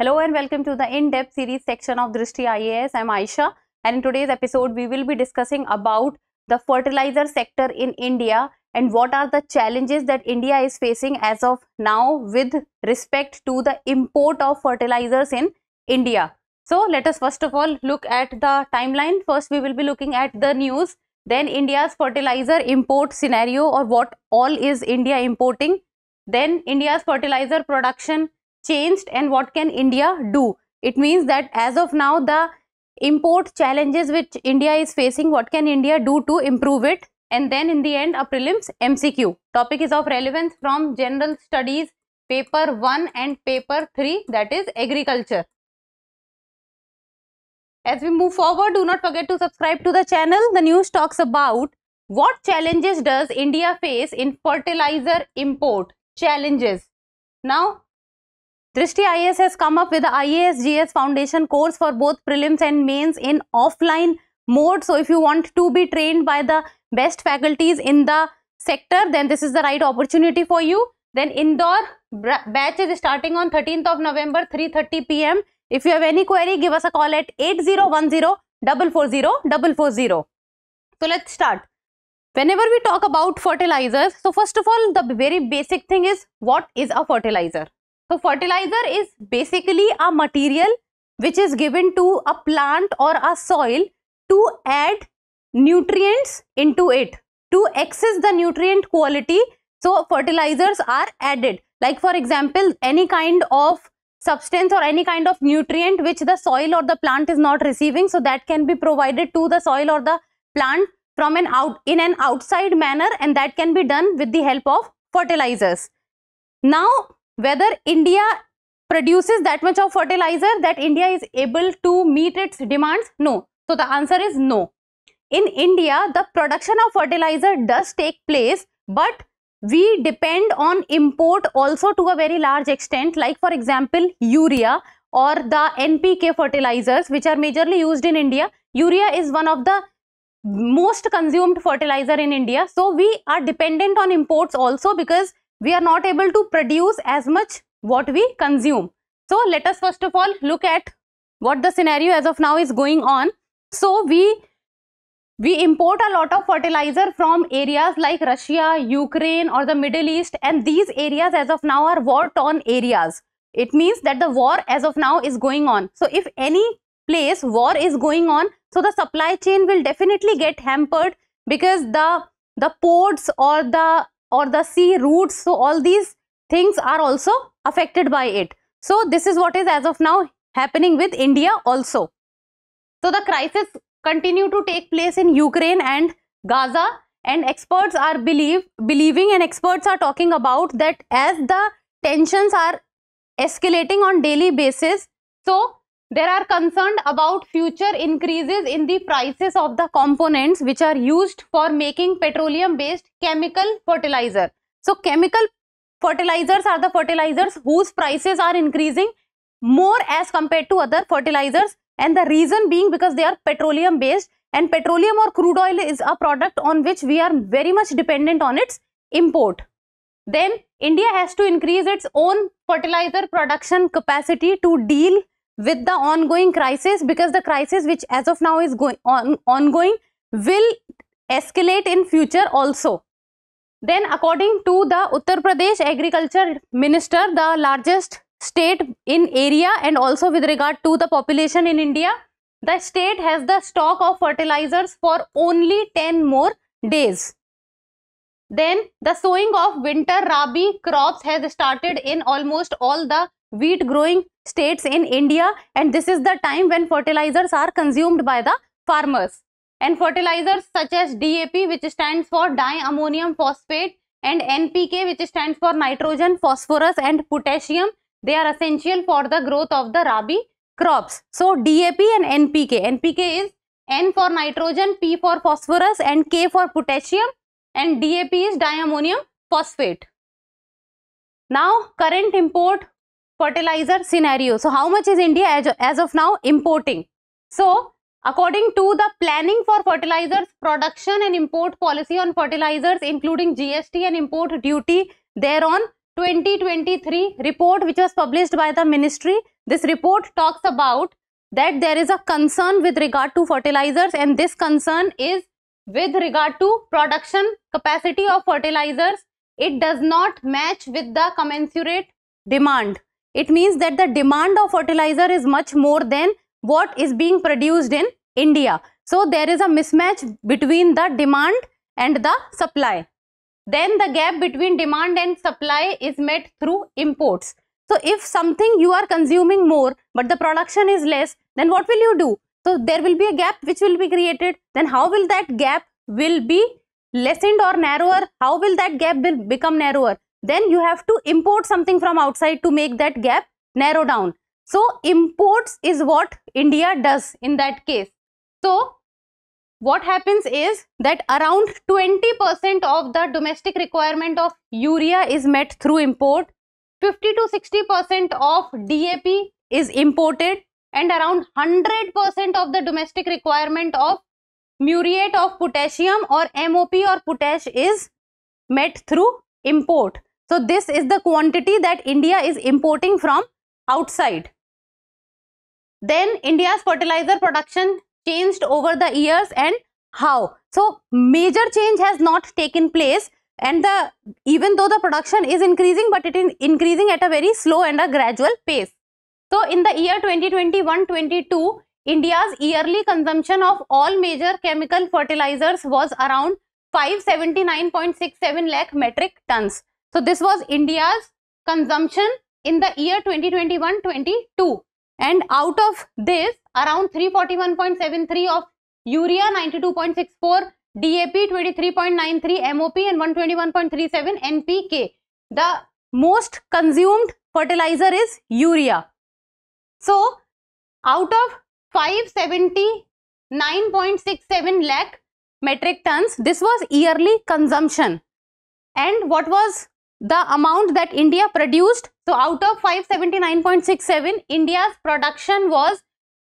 Hello and welcome to the in-depth series section of Drishti IAS. I'm Aisha and in today's episode we will be discussing about the fertilizer sector in India and what are the challenges that India is facing as of now with respect to the import of fertilizers in India. So let us first of all look at the timeline. First we will be looking at the news, then India's fertilizer import scenario or what all is India importing, then India's fertilizer production changed and what can India do? It means that as of now, the import challenges which India is facing, what can India do to improve it? And then in the end, a prelims MCQ. Topic is of relevance from general studies paper 1 and paper 3 that is agriculture. As we move forward, do not forget to subscribe to the channel. The news talks about what challenges does India face in fertilizer import challenges. Now, Drishti IAS has come up with the IAS GS foundation course for both prelims and mains in offline mode. So if you want to be trained by the best faculties in the sector, then this is the right opportunity for you. Then indoor batch is starting on 13th of November 3.30 pm. If you have any query, give us a call at 8010-440-440. So let's start. Whenever we talk about fertilizers, so first of all, the very basic thing is what is a fertilizer? So fertilizer is basically a material which is given to a plant or a soil to add nutrients into it to access the nutrient quality. So fertilizers are added like for example any kind of substance or any kind of nutrient which the soil or the plant is not receiving so that can be provided to the soil or the plant from an out in an outside manner and that can be done with the help of fertilizers now whether India produces that much of fertilizer that India is able to meet its demands? No. So the answer is no. In India, the production of fertilizer does take place, but we depend on import also to a very large extent like for example urea or the NPK fertilizers which are majorly used in India. Urea is one of the most consumed fertilizer in India. So we are dependent on imports also because we are not able to produce as much what we consume. So let us first of all look at what the scenario as of now is going on. So we we import a lot of fertilizer from areas like Russia, Ukraine or the Middle East and these areas as of now are war torn areas. It means that the war as of now is going on. So if any place war is going on, so the supply chain will definitely get hampered because the the ports or the or the sea roots. So, all these things are also affected by it. So, this is what is as of now happening with India also. So, the crisis continue to take place in Ukraine and Gaza and experts are believe believing and experts are talking about that as the tensions are escalating on daily basis so there are concerned about future increases in the prices of the components which are used for making petroleum based chemical fertilizer. So chemical fertilizers are the fertilizers whose prices are increasing more as compared to other fertilizers and the reason being because they are petroleum based and petroleum or crude oil is a product on which we are very much dependent on its import. Then India has to increase its own fertilizer production capacity to deal with the ongoing crisis because the crisis which as of now is going on ongoing will escalate in future also then according to the uttar pradesh agriculture minister the largest state in area and also with regard to the population in india the state has the stock of fertilizers for only 10 more days then the sowing of winter rabi crops has started in almost all the wheat growing states in India and this is the time when fertilizers are consumed by the farmers. And fertilizers such as DAP which stands for diammonium phosphate and NPK which stands for nitrogen, phosphorus and potassium. They are essential for the growth of the rabi crops. So DAP and NPK. NPK is N for nitrogen, P for phosphorus and K for potassium and DAP is diammonium phosphate. Now current import fertilizer scenario. So how much is India as, as of now importing? So according to the planning for fertilizers production and import policy on fertilizers including GST and import duty thereon 2023 report which was published by the ministry. This report talks about that there is a concern with regard to fertilizers and this concern is with regard to production capacity of fertilizers. It does not match with the commensurate demand it means that the demand of fertilizer is much more than what is being produced in India. So there is a mismatch between the demand and the supply. Then the gap between demand and supply is met through imports. So if something you are consuming more but the production is less then what will you do? So there will be a gap which will be created then how will that gap will be lessened or narrower? How will that gap will become narrower? then you have to import something from outside to make that gap narrow down. So imports is what India does in that case. So what happens is that around 20% of the domestic requirement of urea is met through import, 50 to 60% of DAP is imported and around 100% of the domestic requirement of muriate of potassium or MOP or potash is met through import. So, this is the quantity that India is importing from outside. Then India's fertilizer production changed over the years and how. So, major change has not taken place and the even though the production is increasing but it is increasing at a very slow and a gradual pace. So, in the year 2021-22, India's yearly consumption of all major chemical fertilizers was around 579.67 lakh metric tons. So this was India's consumption in the year 2021-22 and out of this around 341.73 of urea 92.64 DAP 23.93 MOP and 121.37 NPK. The most consumed fertilizer is urea. So out of 579.67 lakh metric tons, this was yearly consumption. And what was the amount that India produced. So out of 579.67, India's production was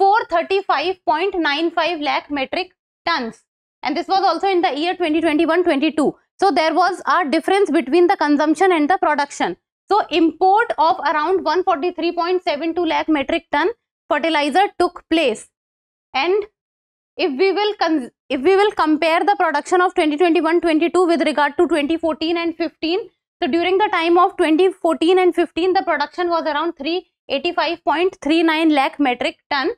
435.95 lakh metric tons. And this was also in the year 2021-22. So there was a difference between the consumption and the production. So import of around 143.72 lakh metric ton fertilizer took place. And if we will if we will compare the production of 2021-22 with regard to 2014 and 15, so during the time of 2014 and 15, the production was around 385.39 lakh metric ton,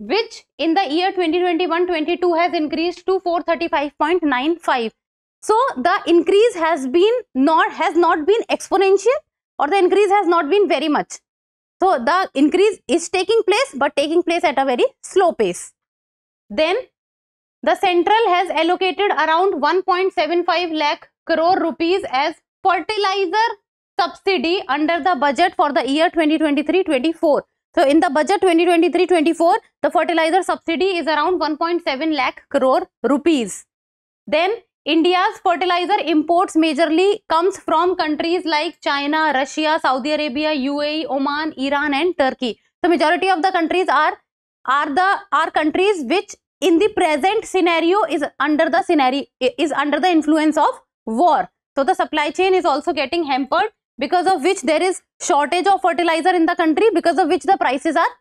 which in the year 2021-22 has increased to 435.95. So the increase has been not has not been exponential or the increase has not been very much. So the increase is taking place but taking place at a very slow pace. Then the central has allocated around 1.75 lakh crore rupees as fertilizer subsidy under the budget for the year 2023-24. So in the budget 2023-24, the fertilizer subsidy is around 1.7 lakh crore rupees. Then India's fertilizer imports majorly comes from countries like China, Russia, Saudi Arabia, UAE, Oman, Iran and Turkey. So majority of the countries are are the are countries which in the present scenario is under the scenario is under the influence of war. So the supply chain is also getting hampered because of which there is shortage of fertilizer in the country because of which the prices are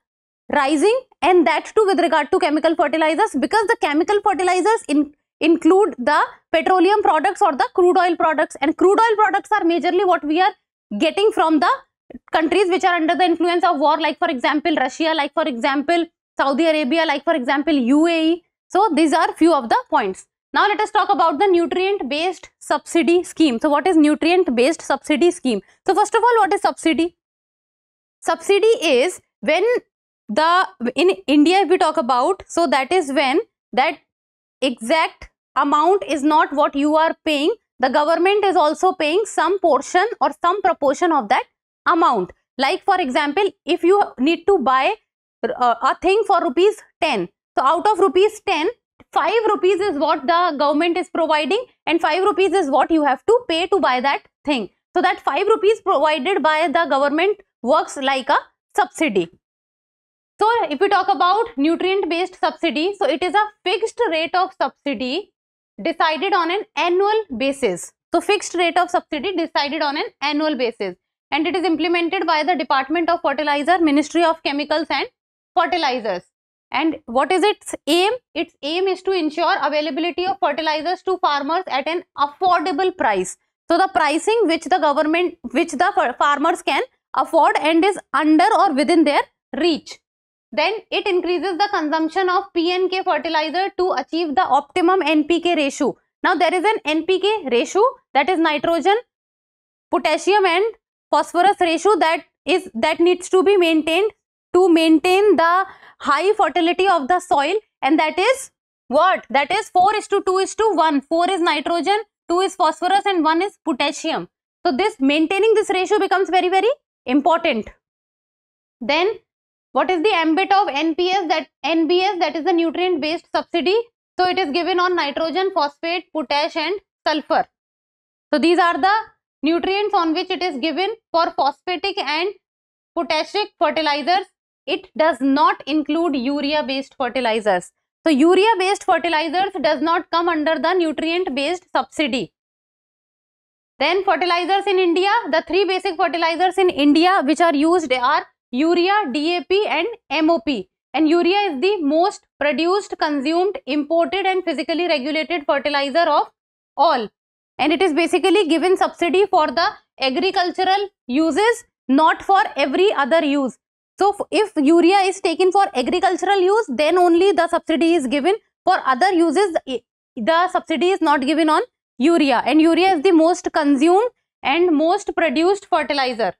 rising and that too with regard to chemical fertilizers because the chemical fertilizers in, include the petroleum products or the crude oil products and crude oil products are majorly what we are getting from the countries which are under the influence of war like for example Russia like for example Saudi Arabia like for example UAE. So these are few of the points. Now let us talk about the nutrient based subsidy scheme. So what is nutrient based subsidy scheme? So first of all what is subsidy? Subsidy is when the in India we talk about so that is when that exact amount is not what you are paying the government is also paying some portion or some proportion of that amount like for example if you need to buy uh, a thing for rupees 10 so out of rupees 10 5 rupees is what the government is providing and 5 rupees is what you have to pay to buy that thing. So that 5 rupees provided by the government works like a subsidy. So if we talk about nutrient based subsidy, so it is a fixed rate of subsidy decided on an annual basis. So fixed rate of subsidy decided on an annual basis and it is implemented by the Department of Fertilizer, Ministry of Chemicals and Fertilizers. And what is its aim? Its aim is to ensure availability of fertilizers to farmers at an affordable price. So the pricing which the government, which the farmers can afford and is under or within their reach. Then it increases the consumption of PNK fertilizer to achieve the optimum NPK ratio. Now there is an NPK ratio that is nitrogen, potassium and phosphorus ratio that is that needs to be maintained to maintain the high fertility of the soil and that is what? That is 4 is to 2 is to 1. 4 is nitrogen, 2 is phosphorus and 1 is potassium. So this maintaining this ratio becomes very very important. Then what is the ambit of NPS that NBS that is the nutrient based subsidy. So it is given on nitrogen, phosphate, potash and sulfur. So these are the nutrients on which it is given for phosphatic and potassic fertilizers it does not include urea based fertilizers. So urea based fertilizers does not come under the nutrient based subsidy. Then fertilizers in India, the three basic fertilizers in India which are used are urea, DAP and MOP. And urea is the most produced, consumed, imported and physically regulated fertilizer of all. And it is basically given subsidy for the agricultural uses, not for every other use. So if urea is taken for agricultural use, then only the subsidy is given. For other uses, the subsidy is not given on urea and urea is the most consumed and most produced fertilizer.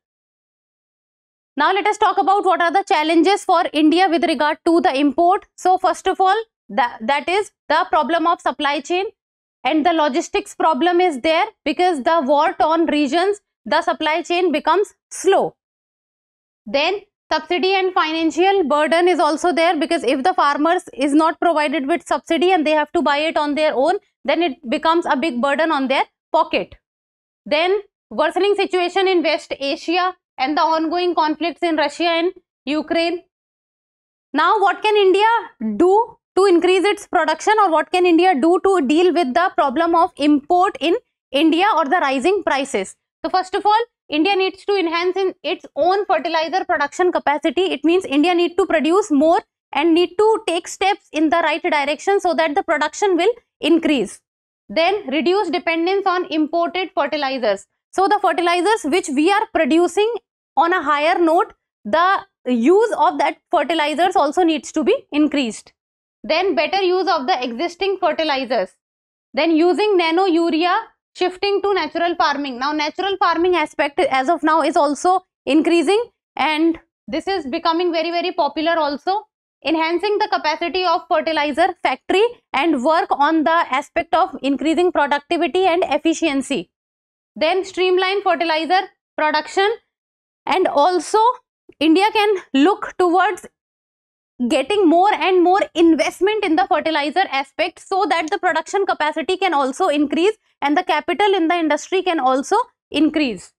Now let us talk about what are the challenges for India with regard to the import. So first of all, that, that is the problem of supply chain and the logistics problem is there because the war torn regions, the supply chain becomes slow. Then Subsidy and financial burden is also there because if the farmers is not provided with subsidy and they have to buy it on their own, then it becomes a big burden on their pocket. Then worsening situation in West Asia and the ongoing conflicts in Russia and Ukraine. Now what can India do to increase its production or what can India do to deal with the problem of import in India or the rising prices? So first of all, India needs to enhance in its own fertilizer production capacity. It means India need to produce more and need to take steps in the right direction so that the production will increase. Then reduce dependence on imported fertilizers. So the fertilizers which we are producing on a higher note, the use of that fertilizers also needs to be increased. Then better use of the existing fertilizers. Then using nano urea shifting to natural farming now natural farming aspect as of now is also increasing and this is becoming very very popular also enhancing the capacity of fertilizer factory and work on the aspect of increasing productivity and efficiency then streamline fertilizer production and also india can look towards getting more and more investment in the fertilizer aspect so that the production capacity can also increase and the capital in the industry can also increase.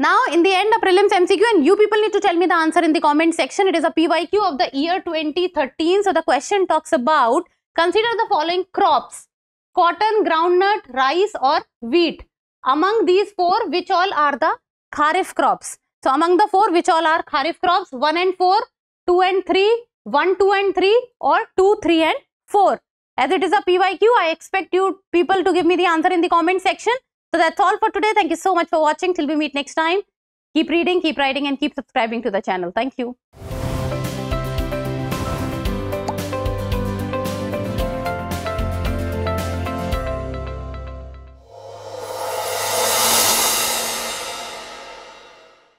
Now, in the end, a prelims MCQ and you people need to tell me the answer in the comment section. It is a PYQ of the year 2013. So, the question talks about consider the following crops, cotton, groundnut, rice or wheat. Among these four, which all are the kharif crops? So, among the four, which all are kharif crops? 1 and 4, 2 and 3, 1, 2 and 3 or 2, 3 and 4. As it is a PYQ, I expect you people to give me the answer in the comment section. So that's all for today. Thank you so much for watching. Till we meet next time. Keep reading, keep writing and keep subscribing to the channel. Thank you.